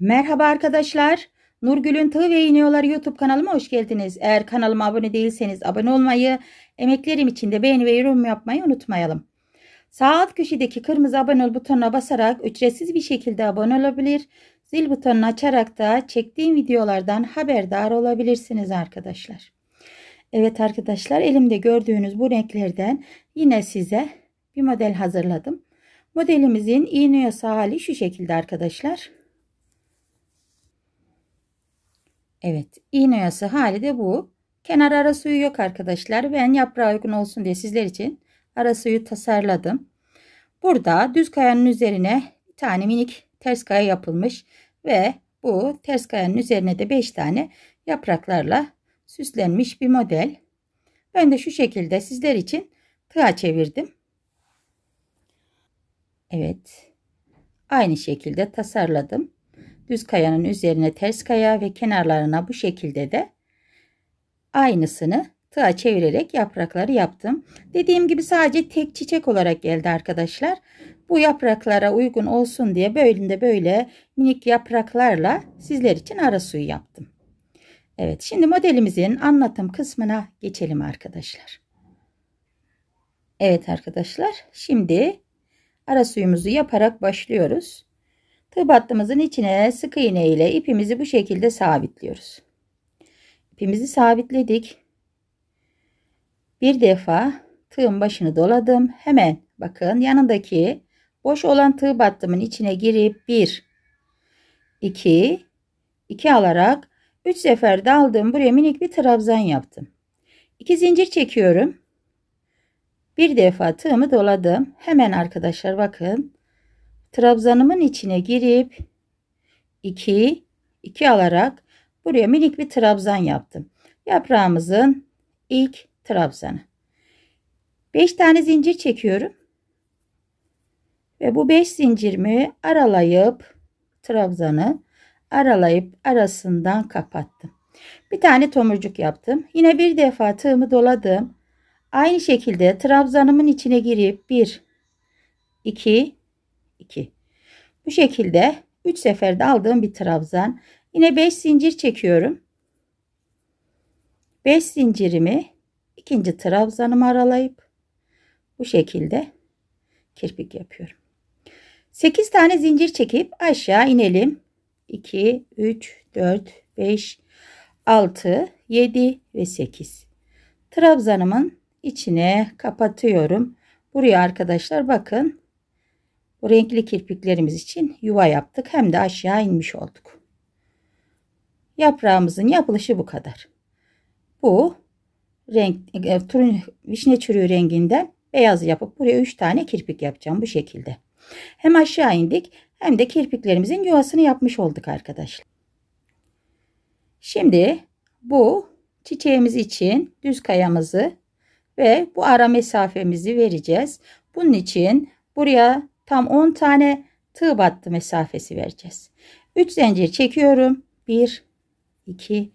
Merhaba arkadaşlar. Nurgül'ün Tığ ve İğneyoları YouTube kanalıma hoş geldiniz. Eğer kanalıma abone değilseniz abone olmayı, emeklerim için de beğeni ve yorum yapmayı unutmayalım. Sağ alt köşedeki kırmızı abone ol butonuna basarak ücretsiz bir şekilde abone olabilir. Zil butonunu açarak da çektiğim videolardan haberdar olabilirsiniz arkadaşlar. Evet arkadaşlar elimde gördüğünüz bu renklerden yine size bir model hazırladım. Modelimizin iğne hali şu şekilde arkadaşlar. Evet iğne yası hali de bu. Kenar ara suyu yok arkadaşlar. Ben yaprağa uygun olsun diye sizler için ara suyu tasarladım. Burada düz kayanın üzerine bir tane minik ters kaya yapılmış ve bu ters kayanın üzerine de 5 tane yapraklarla süslenmiş bir model. Ben de şu şekilde sizler için tığa çevirdim. Evet. Aynı şekilde tasarladım. Düz kayanın üzerine ters kaya ve kenarlarına bu şekilde de aynısını tığa çevirerek yaprakları yaptım. Dediğim gibi sadece tek çiçek olarak geldi arkadaşlar. Bu yapraklara uygun olsun diye bölümde böyle minik yapraklarla sizler için ara suyu yaptım. Evet şimdi modelimizin anlatım kısmına geçelim arkadaşlar. Evet arkadaşlar şimdi ara suyumuzu yaparak başlıyoruz. Tığ battımızın içine sık iğne ile ipimizi bu şekilde sabitliyoruz. İpimizi sabitledik. Bir defa tığın başını doladım. Hemen bakın yanındaki boş olan tığ battımın içine girip 1 2 2 alarak 3 sefer daldım. Buraya minik bir trabzan yaptım. 2 zincir çekiyorum. Bir defa tığımı doladım. Hemen arkadaşlar bakın trabzanımın içine girip 2 2 alarak buraya minik bir trabzan yaptım. Yaprağımızın ilk trabzanı. 5 tane zincir çekiyorum. Ve bu 5 zincirimi aralayıp trabzanı aralayıp arasından kapattım. Bir tane tomurcuk yaptım. Yine bir defa tığımı doladım. Aynı şekilde trabzanımın içine girip 1 2 2 bu şekilde 3 seferde aldığım bir trabzan. Yine 5 zincir çekiyorum. 5 zincirimi ikinci trabzanımı aralayıp bu şekilde kirpik yapıyorum. 8 tane zincir çekip aşağı inelim. 2, 3, 4, 5, 6, 7 ve 8. Trabzanımın içine kapatıyorum. Buraya arkadaşlar bakın renkli kirpiklerimiz için yuva yaptık hem de aşağı inmiş olduk. Yaprağımızın yapılışı bu kadar. Bu renk e, turun vişne çürüğü renginden beyaz yapıp buraya 3 tane kirpik yapacağım bu şekilde. Hem aşağı indik hem de kirpiklerimizin yuvasını yapmış olduk arkadaşlar. Şimdi bu çiçeğimiz için düz kayamızı ve bu ara mesafemizi vereceğiz. Bunun için buraya tam 10 tane tığ battı mesafesi vereceğiz. 3 zincir çekiyorum. 1 2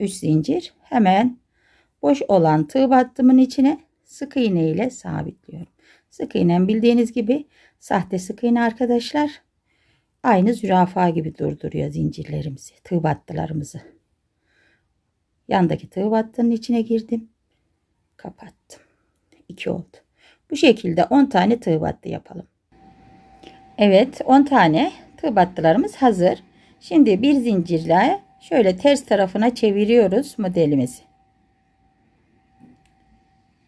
3 zincir. Hemen boş olan tığ battımın içine sık iğne ile sabitliyorum. Sık iğnem bildiğiniz gibi sahte sık iğne arkadaşlar. Aynı zürafa gibi durduruyor zincirlerimizi, tığ battılarımızı. Yandaki tığ battının içine girdim. Kapattım. 2 oldu. Bu şekilde 10 tane tığ battı yapalım. Evet 10 tane tığ battılarımız hazır. Şimdi bir zincirle şöyle ters tarafına çeviriyoruz modelimizi.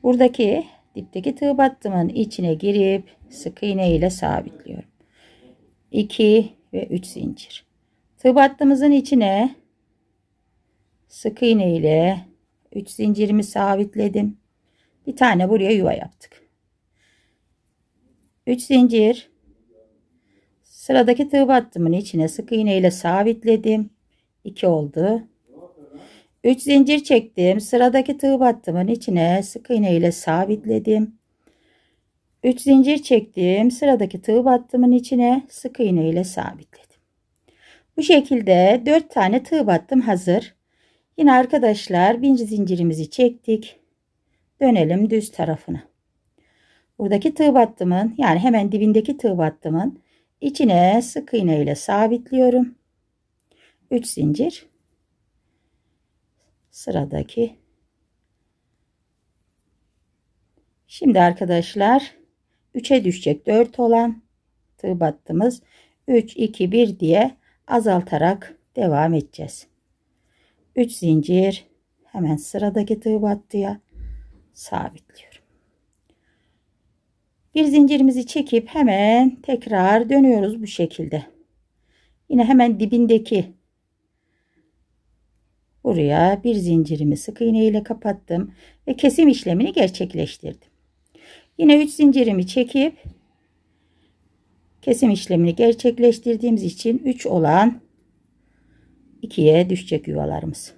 Buradaki dipteki tığ battımın içine girip sık iğne ile sabitliyorum. 2 ve 3 zincir. Tığ battığımızın içine sık iğne ile 3 zincirimi sabitledim. Bir tane buraya yuva yaptık. 3 zincir Sıradaki tığ battımın içine sık iğneyle sabitledim. 2 oldu. 3 zincir çektim. Sıradaki tığ battımın içine sık iğneyle sabitledim. 3 zincir çektim. Sıradaki tığ battımın içine sık iğneyle sabitledim. Bu şekilde 4 tane tığ battım hazır. Yine arkadaşlar bir zincirimizi çektik. Dönelim düz tarafına. Buradaki tığ battımın yani hemen dibindeki tığ battımın İçine sık iğne ile sabitliyorum 3 zincir sıradaki şimdi arkadaşlar 3'e düşecek 4 olan tığ battığımız 3 2 1 diye azaltarak devam edeceğiz 3 zincir hemen sıradaki tığ battıya sabitliyorum bir zincirimizi çekip hemen tekrar dönüyoruz bu şekilde yine hemen dibindeki buraya bir zincirimi sık iğne ile kapattım ve kesim işlemini gerçekleştirdim yine 3 zincirimi çekip kesim işlemini gerçekleştirdiğimiz için 3 olan 2'ye düşecek yuvalarımız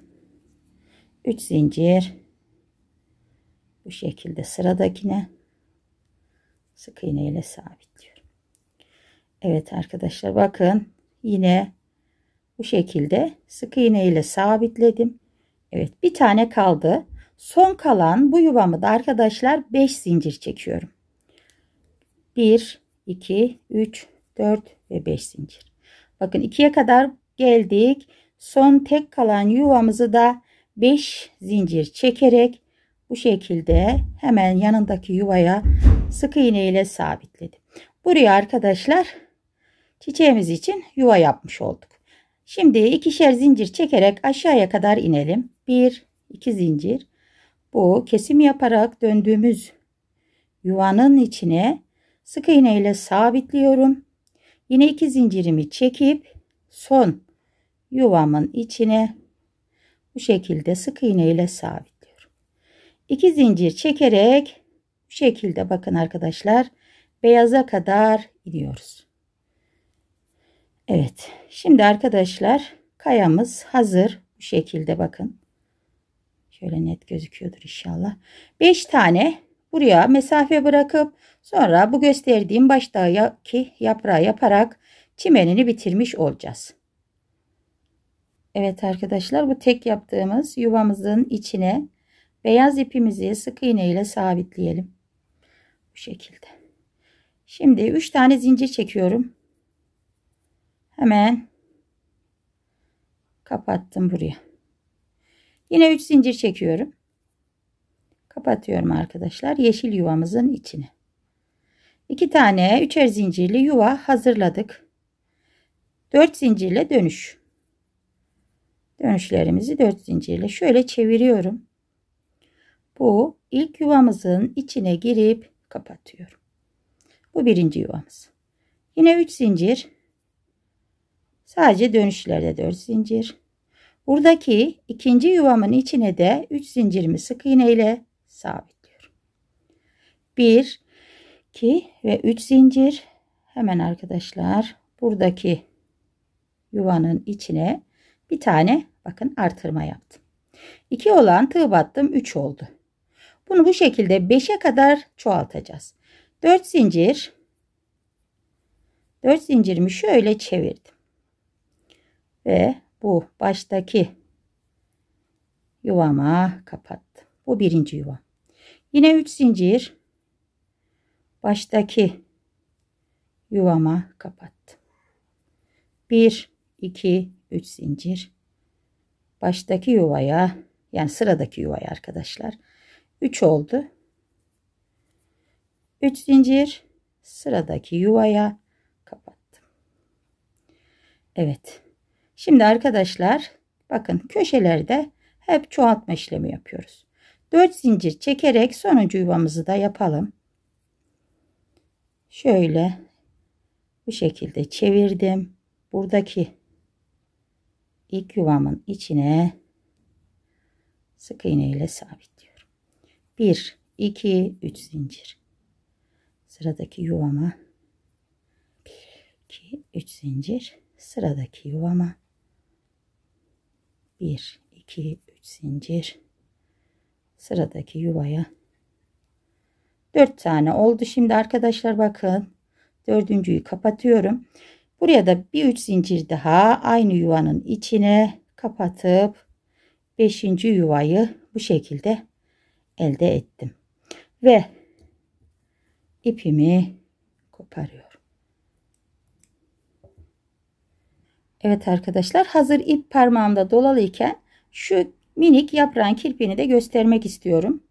3 zincir bu şekilde sıradakine sık iğneyle sabitliyorum. Evet arkadaşlar bakın yine bu şekilde sık iğneyle sabitledim. Evet bir tane kaldı. Son kalan bu yuvamı da arkadaşlar 5 zincir çekiyorum. 1, 2, 3, 4 ve 5 zincir. Bakın 2'ye kadar geldik. Son tek kalan yuvamızı da 5 zincir çekerek bu şekilde hemen yanındaki yuvaya sık iğne ile sabitledim. Buraya arkadaşlar çiçeğimiz için yuva yapmış olduk. Şimdi ikişer zincir çekerek aşağıya kadar inelim. Bir, iki zincir. Bu kesim yaparak döndüğümüz yuvanın içine sık iğne ile sabitliyorum. Yine iki zincirimi çekip son yuvamın içine bu şekilde sık iğne ile sabit. 2 zincir çekerek bu şekilde bakın arkadaşlar beyaza kadar gidiyoruz. Evet şimdi arkadaşlar kayamız hazır bu şekilde bakın. Şöyle net gözüküyordur inşallah. 5 tane buraya mesafe bırakıp sonra bu gösterdiğim baştaki yaprağı yaparak çimenini bitirmiş olacağız. Evet arkadaşlar bu tek yaptığımız yuvamızın içine Beyaz ipimizi sık iğne ile sabitleyelim. Bu şekilde. Şimdi 3 tane zincir çekiyorum. Hemen kapattım buraya. Yine 3 zincir çekiyorum. Kapatıyorum arkadaşlar yeşil yuvamızın içine. 2 tane üçer zincirli yuva hazırladık. 4 zincirle dönüş. Dönüşlerimizi 4 zincirle şöyle çeviriyorum. Bu ilk yuvamızın içine girip kapatıyorum. Bu birinci yuvamız. Yine 3 zincir. Sadece dönüşlerde 4 zincir. Buradaki ikinci yuvamın içine de 3 zincirimi sık iğne ile sabitliyorum. 1, 2 ve 3 zincir. Hemen arkadaşlar buradaki yuvanın içine bir tane bakın artırma yaptım. 2 olan tığ battım 3 oldu. Bunu bu şekilde 5'e kadar çoğaltacağız. 4 zincir 4 zincirimi şöyle çevirdim. Ve bu baştaki yuvama kapattım. Bu birinci yuva. Yine 3 zincir baştaki yuvama kapattım. 1 2 3 zincir baştaki yuvaya yani sıradaki yuvaya arkadaşlar 3 oldu. 3 zincir sıradaki yuvaya kapattım. Evet. Şimdi arkadaşlar bakın köşelerde hep çoğaltma işlemi yapıyoruz. 4 zincir çekerek sonuncu yuvamızı da yapalım. Şöyle bu şekilde çevirdim. Buradaki ilk yuvamın içine sık iğne ile sabit. 1 2 3 zincir sıradaki yuvama 2 3 zincir sıradaki yuvama 1 2 3 zincir sıradaki yuvaya 4 tane oldu şimdi arkadaşlar bakın dördüncüyü kapatıyorum buraya da bir 3 zincir daha aynı yuvanın içine kapatıp 5. yuvayı bu şekilde elde ettim. Ve ipimi koparıyorum. Evet arkadaşlar hazır ip parmağımda dolalıyken şu minik yaprağın kirpini de göstermek istiyorum.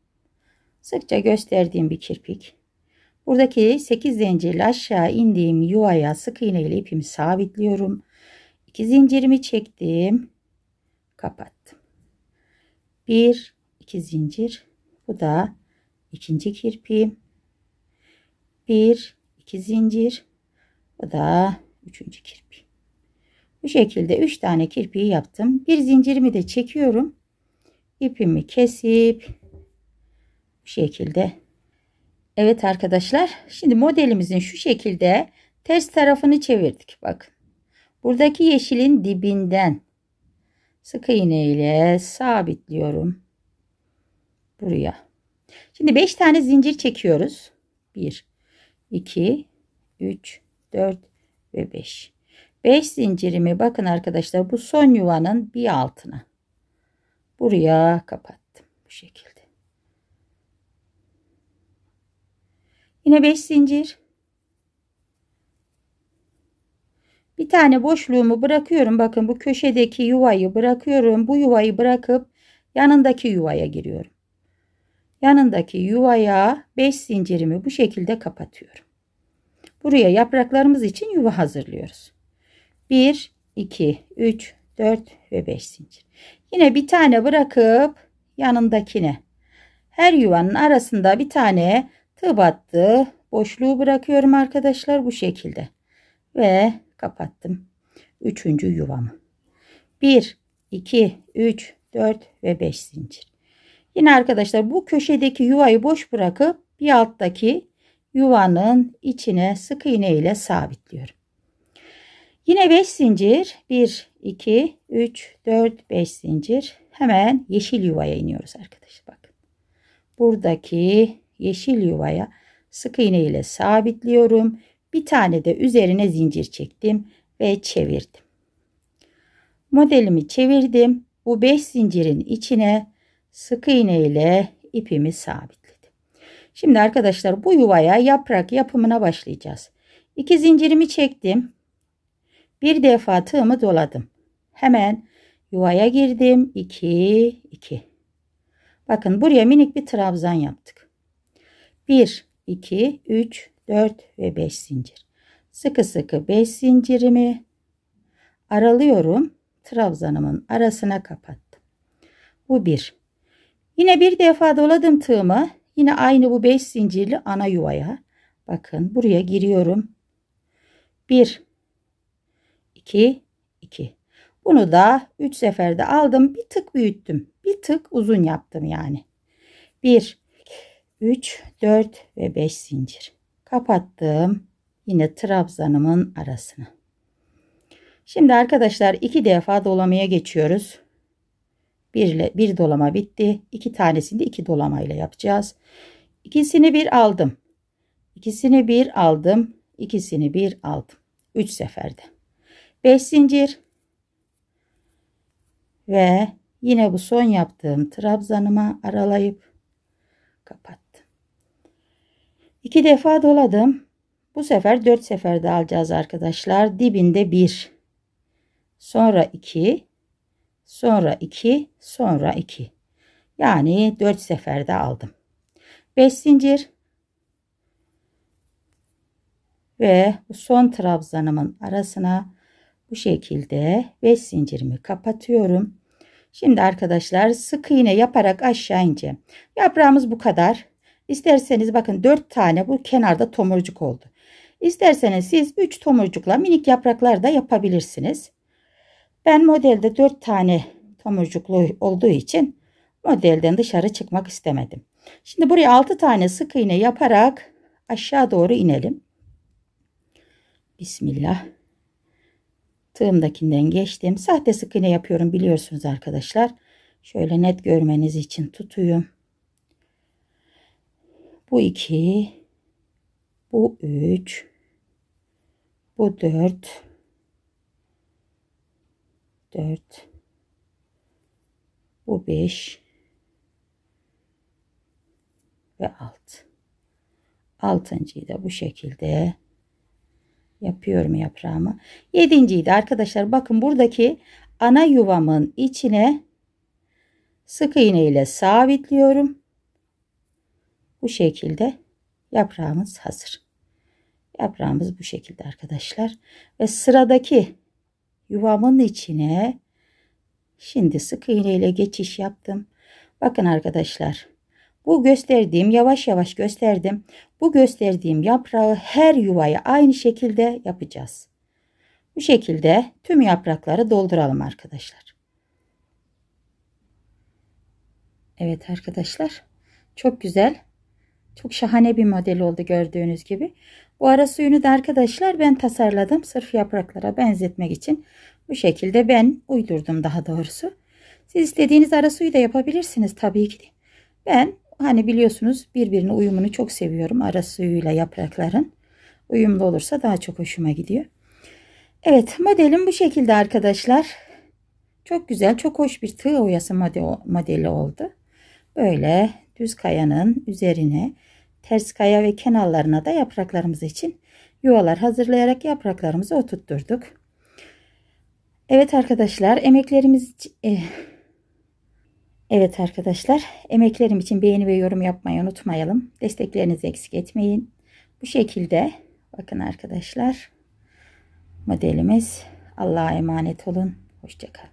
Sıkça gösterdiğim bir kirpik. Buradaki 8 zincirle aşağı indiğim yuvaya sık iğne ile ipimi sabitliyorum. 2 zincirimi çektim. Kapattım. 1 2 zincir bu da ikinci kirpiğim. Bir, iki zincir. Bu da üçüncü kirpi. Bu şekilde üç tane kirpiği yaptım. Bir zincirimi de çekiyorum. İpimi kesip bu şekilde. Evet arkadaşlar şimdi modelimizin şu şekilde ters tarafını çevirdik. Bakın buradaki yeşilin dibinden sık iğne ile sabitliyorum buraya. Şimdi 5 tane zincir çekiyoruz. 1 2 3 4 ve 5. 5 zincirimi bakın arkadaşlar bu son yuvanın bir altına. Buraya kapattım bu şekilde. Yine 5 zincir. Bir tane boşluğumu bırakıyorum. Bakın bu köşedeki yuvayı bırakıyorum. Bu yuvayı bırakıp yanındaki yuvaya giriyorum yanındaki yuvaya 5 zincirimi bu şekilde kapatıyorum. Buraya yapraklarımız için yuva hazırlıyoruz. 1, 2, 3, 4 ve 5 zincir. Yine bir tane bırakıp yanındakine her yuvanın arasında bir tane tığ battı boşluğu bırakıyorum arkadaşlar bu şekilde ve kapattım. Üçüncü yuvamı. 1, 2, 3, 4 ve 5 zincir. Yine arkadaşlar bu köşedeki yuvayı boş bırakıp bir alttaki yuvanın içine sık iğne ile sabitliyorum. Yine 5 zincir 1 2 3 4 5 zincir hemen yeşil yuvaya iniyoruz arkadaşlar bakın. Buradaki yeşil yuvaya sık iğne ile sabitliyorum. Bir tane de üzerine zincir çektim ve çevirdim. Modelimi çevirdim. Bu 5 zincirin içine sık iğne ile ipimi sabitledim. Şimdi arkadaşlar bu yuvaya yaprak yapımına başlayacağız. İki zincirimi çektim. Bir defa tığımı doladım. Hemen yuvaya girdim. 2 2. Bakın buraya minik bir trabzan yaptık. 1 2 3 4 ve 5 zincir. Sıkı sıkı 5 zincirimi aralıyorum. Trabzanımın arasına kapattım. Bu 1. Yine bir defa doladım tığımı. Yine aynı bu 5 zincirli ana yuvaya. Bakın buraya giriyorum. 1 2 2 Bunu da 3 seferde aldım. Bir tık büyüttüm. Bir tık uzun yaptım yani. 1 3 4 ve 5 zincir. Kapattım. Yine trabzanımın arasına. Şimdi arkadaşlar iki defa dolamaya geçiyoruz. Bir, bir dolama bitti. İki tanesini de iki dolama ile yapacağız. İkisini bir aldım. İkisini bir aldım. İkisini bir aldım. Üç seferde. Beş zincir. Ve yine bu son yaptığım trabzanıma aralayıp kapattım. İki defa doladım. Bu sefer dört seferde alacağız arkadaşlar. Dibinde bir. Sonra iki sonra 2, sonra 2. Yani 4 seferde aldım. 5 zincir ve son trabzanımın arasına bu şekilde 5 zincirimi kapatıyorum. Şimdi arkadaşlar sık iğne yaparak aşağı ineceğim. Yaprağımız bu kadar. İsterseniz bakın 4 tane bu kenarda tomurcuk oldu. İsterseniz siz 3 tomurcukla minik yapraklar da yapabilirsiniz. Ben modelde 4 tane tomurcuklu olduğu için modelden dışarı çıkmak istemedim. Şimdi buraya 6 tane sık iğne yaparak aşağı doğru inelim. Bismillah. Tığımdakinden geçtim. Sahte sık iğne yapıyorum biliyorsunuz arkadaşlar. Şöyle net görmeniz için tutuyorum. Bu 2 bu 3 bu 4 4 bu 5 ve 6 altıncıyı da bu şekilde yapıyorum yaprağımı yedinciyi de arkadaşlar bakın buradaki ana yuvamın içine sık iğne ile sabitliyorum bu şekilde yaprağımız hazır yaprağımız bu şekilde arkadaşlar ve sıradaki yuvamın içine şimdi sık iğne ile geçiş yaptım. Bakın arkadaşlar bu gösterdiğim yavaş yavaş gösterdim. Bu gösterdiğim yaprağı her yuvaya aynı şekilde yapacağız. Bu şekilde tüm yaprakları dolduralım arkadaşlar. Evet arkadaşlar çok güzel çok şahane bir model oldu gördüğünüz gibi. Bu ara suyunu da arkadaşlar ben tasarladım. Sırf yapraklara benzetmek için. Bu şekilde ben uydurdum daha doğrusu. Siz istediğiniz ara suyu da yapabilirsiniz tabii ki. Ben hani biliyorsunuz birbirine uyumunu çok seviyorum. Ara suyuyla yaprakların. Uyumlu olursa daha çok hoşuma gidiyor. Evet modelim bu şekilde arkadaşlar. Çok güzel çok hoş bir tığ oyası modeli oldu. Böyle düz kayanın üzerine ters kaya ve kenarlarına da yapraklarımız için yuvalar hazırlayarak yapraklarımızı oturtturduk. Evet arkadaşlar emeklerimiz eh, Evet arkadaşlar emeklerim için beğeni ve yorum yapmayı unutmayalım. Desteklerinizi eksik etmeyin. Bu şekilde bakın arkadaşlar modelimiz Allah'a emanet olun. Hoşçakalın.